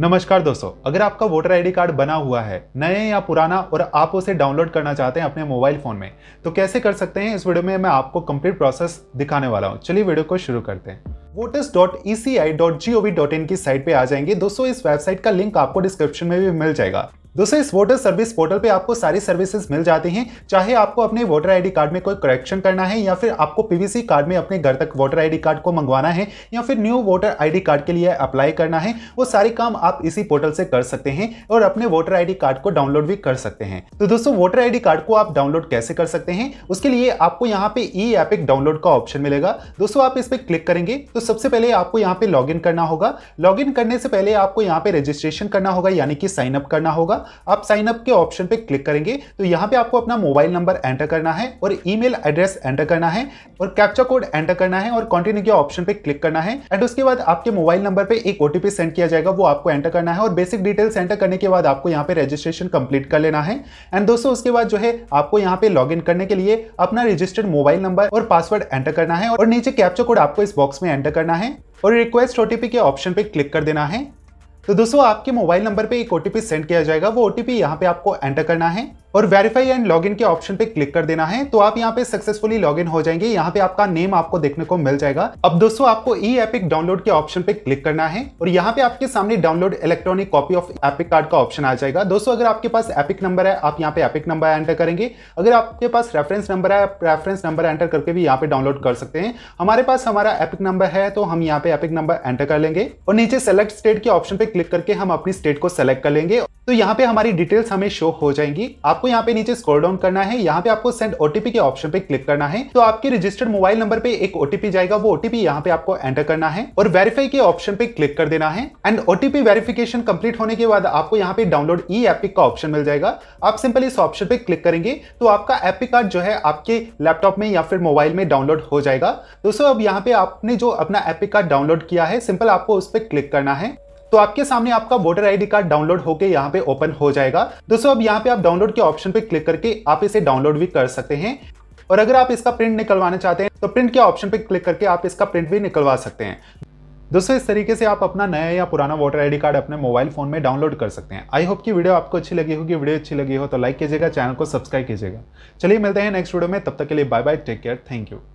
नमस्कार दोस्तों अगर आपका वोटर आईडी कार्ड बना हुआ है नए या पुराना और आप उसे डाउनलोड करना चाहते हैं अपने मोबाइल फोन में तो कैसे कर सकते हैं इस वीडियो में मैं आपको कंप्लीट प्रोसेस दिखाने वाला हूं चलिए वीडियो को शुरू करते हैं voters.eci.gov.in की साइट पे आ जाएंगे दोस्तों इस वेबसाइट का लिंक आपको डिस्क्रिप्शन में भी मिल जाएगा दोस्तों इस वोटर सर्विस पोर्टल पे आपको सारी सर्विसेज मिल जाती हैं चाहे आपको अपने वोटर आईडी कार्ड में कोई करेक्शन करना है या फिर आपको पीवीसी कार्ड में अपने घर तक वोटर आईडी कार्ड को मंगवाना है या फिर न्यू वोटर आईडी कार्ड के लिए अप्लाई करना है वो सारे काम आप इसी पोर्टल से कर सकते हैं और अपने वोटर आई कार्ड को डाउनलोड भी कर सकते हैं तो दोस्तों वोटर आई कार्ड को आप डाउनलोड कैसे कर सकते हैं उसके लिए आपको यहाँ पे ई एपिक डाउनलोड का ऑप्शन मिलेगा दोस्तों आप इस पर क्लिक करेंगे तो सबसे पहले आपको यहाँ पे लॉग करना होगा लॉग करने से पहले आपको यहाँ पे रजिस्ट्रेशन करना होगा यानी कि साइन अप करना होगा होगा आप साइन अप के ऑप्शन पे क्लिक करेंगे तो यहाँ पे आपको अपना मोबाइल नंबर एंटर करना है और ईमेल एड्रेस एंटर करना है और कैप्चा कोड एंटर करना है और कंटिन्यू के ऑप्शन पे क्लिक करना है एंड उसके बाद आपके मोबाइल नंबर पे एक ओटीपी सेंड किया जाएगा वो आपको एंटर करना है और बेसिक डिटेल्स एंटर करने के बाद आपको यहाँ पे रजिस्ट्रेशन कंप्लीट कर लेना है एंड दोस्तों उसके बाद जो है आपको यहाँ पे लॉग करने के लिए अपना रजिस्टर्ड मोबाइल नंबर और पासवर्ड एंटर करना है और नीचे कैप्चा कोड आपको इस बॉक्स में एंटर करना है और रिक्वेस्ट ओटीपी के ऑप्शन पे क्लिक कर देना है तो दोस्तों आपके मोबाइल नंबर पे एक ओटीपी सेंड किया जाएगा वो ओटीपी यहाँ पे आपको एंटर करना है और वेरीफाई एंड लॉगिन के ऑप्शन पे क्लिक कर देना है तो आप यहाँ पे सक्सेसफुली लॉगिन हो जाएंगे यहाँ पे आपका नेम आपको देखने को मिल जाएगा अब दोस्तों आपको ई एपिक डाउनलोड के ऑप्शन पे क्लिक करना है और यहाँ पे आपके सामने download electronic copy of epic card का ऑप्शन आ जाएगा दोस्तों अगर आपके पास एपिक नंबर है आप यहाँ पे एपिक नंबर एंटर करेंगे अगर आपके पास रेफरेंस नंबर है आप रेफरेंस नंबर एंटर करके भी यहाँ पे डाउनलोड कर सकते हैं हमारे पास हमारा एपिक नंबर है तो हम यहाँ पे एपिक नंबर एंटर कर लेंगे और नीचे सेलेक्ट स्टेट के ऑप्शन पे क्लिक करके हम अपनी स्टेट को सेलेक्ट कर लेंगे तो यहाँ पे हमारी डिटेल्स हमें शो हो जाएंगी आपको यहाँ पे नीचे स्क्रॉल डाउन करना है यहाँ पे आपको सेंड ओटीपी के ऑप्शन पे क्लिक करना है तो आपके रजिस्टर्ड मोबाइल नंबर पे एक ओटीपी जाएगा वो ओटीपी यहाँ पे आपको एंटर करना है और वेरीफाई के ऑप्शन पे क्लिक कर देना है एंड ओटीपी वेरिफिकेशन कंप्लीट होने के बाद आपको यहाँ पे डाउनलोड ई एपिक का ऑप्शन मिल जाएगा आप सिंपल इस ऑप्शन पे क्लिक करेंगे तो आपका एपिक कार्ड जो है आपके लैपटॉप में या फिर मोबाइल में डाउनलोड हो जाएगा दोस्तों अब यहाँ पे आपने जो अपना एपिक कार्ड डाउनलोड किया है सिंपल आपको उस पर क्लिक करना है तो आपके सामने आपका वोटर आईडी कार्ड डाउनलोड होकर यहाँ पे ओपन हो जाएगा दोस्तों अब यहाँ पे आप डाउनलोड के ऑप्शन पे क्लिक करके आप इसे डाउनलोड भी कर सकते हैं और अगर आप इसका प्रिंट निकलवाना चाहते हैं तो प्रिंट के ऑप्शन पे क्लिक करके आप इसका प्रिंट भी निकलवा सकते हैं दोस्तों इस तरीके से आप अपना नया या पुराना वोटर आईडी कार्ड अपने मोबाइल फोन में डाउनलोड कर सकते हैं आई होप कि वीडियो आपको अच्छी लगी होगी वीडियो अच्छी लगी हो तो लाइक कीजिएगा चैनल को सब्सक्राइब कीजिएगा चलिए मिलते हैं नेक्स्ट वीडियो में तब तक के लिए bye bye take care thank you